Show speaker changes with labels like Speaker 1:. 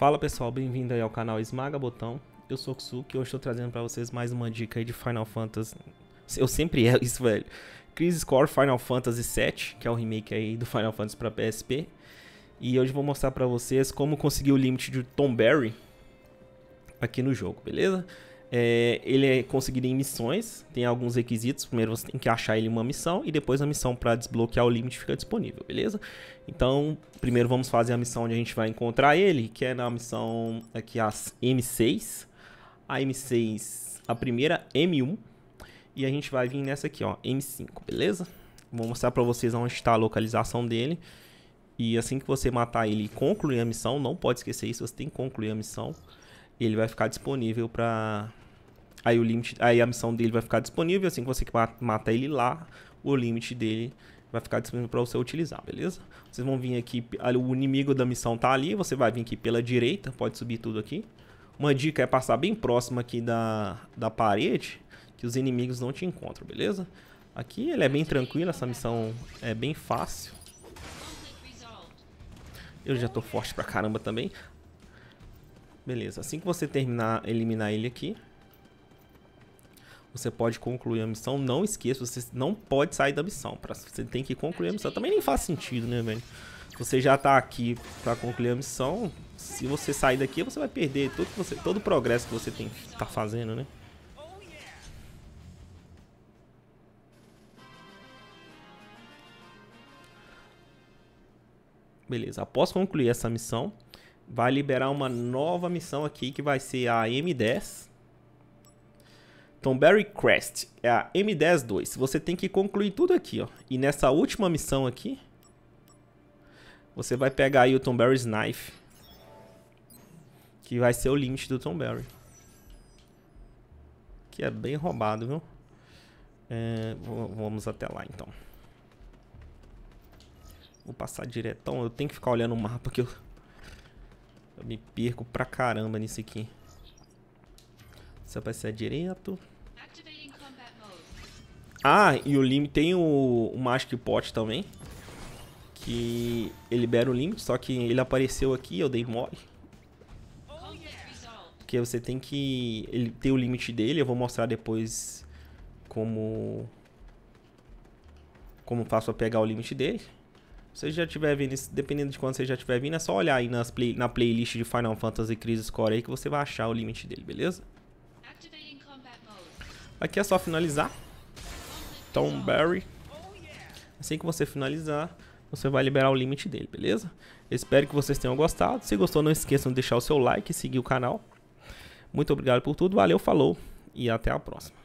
Speaker 1: Fala pessoal, bem-vindo aí ao canal Esmaga Botão. Eu sou o Kusuki e hoje estou trazendo para vocês mais uma dica aí de Final Fantasy. Eu sempre é isso, velho. Crisis Core Final Fantasy VII, que é o remake aí do Final Fantasy para PSP. E hoje vou mostrar para vocês como conseguir o limite de Tom Barry aqui no jogo, beleza? É, ele é conseguido em missões, tem alguns requisitos. Primeiro você tem que achar ele uma missão e depois a missão para desbloquear o limite fica disponível, beleza? Então, primeiro vamos fazer a missão onde a gente vai encontrar ele, que é na missão aqui as M6. A M6, a primeira M1 e a gente vai vir nessa aqui, ó, M5, beleza? Vou mostrar para vocês onde está a localização dele. E assim que você matar ele e concluir a missão, não pode esquecer isso, você tem que concluir a missão. Ele vai ficar disponível para Aí o limite, aí a missão dele vai ficar disponível, assim que você mata ele lá, o limite dele vai ficar disponível para você utilizar, beleza? Vocês vão vir aqui, o inimigo da missão tá ali, você vai vir aqui pela direita, pode subir tudo aqui. Uma dica é passar bem próximo aqui da, da parede, que os inimigos não te encontram, beleza? Aqui ele é bem tranquilo, essa missão é bem fácil. Eu já tô forte pra caramba também. Beleza, assim que você terminar, eliminar ele aqui, você pode concluir a missão. Não esqueça, você não pode sair da missão. Pra, você tem que concluir a missão. Também nem faz sentido, né, velho? Você já tá aqui pra concluir a missão. Se você sair daqui, você vai perder tudo você, todo o progresso que você tem, tá fazendo, né? Beleza, após concluir essa missão, vai liberar uma nova missão aqui que vai ser a M10, Tomberry Crest é a m 2 Você tem que concluir tudo aqui, ó. E nessa última missão aqui, você vai pegar aí o Tomberry's Knife, que vai ser o limite do Tomberry. Que é bem roubado, viu? É, vamos até lá, então. Vou passar diretão. Eu tenho que ficar olhando o mapa que eu, eu me perco pra caramba nisso aqui. Só ser direto. Ah, e o limite tem o, o Magic Pot também. Que ele libera o limite, só que ele apareceu aqui, eu dei mole. Porque você tem que. Ele tem o limite dele, eu vou mostrar depois como. Como faço pra pegar o limite dele. Se você já estiver vindo, dependendo de quando você já estiver vindo, é só olhar aí nas play, na playlist de Final Fantasy Crisis Core aí que você vai achar o limite dele, beleza? Aqui é só finalizar. Tom Barry. Assim que você finalizar, você vai liberar o limite dele, beleza? Espero que vocês tenham gostado. Se gostou, não esqueçam de deixar o seu like e seguir o canal. Muito obrigado por tudo. Valeu, falou e até a próxima.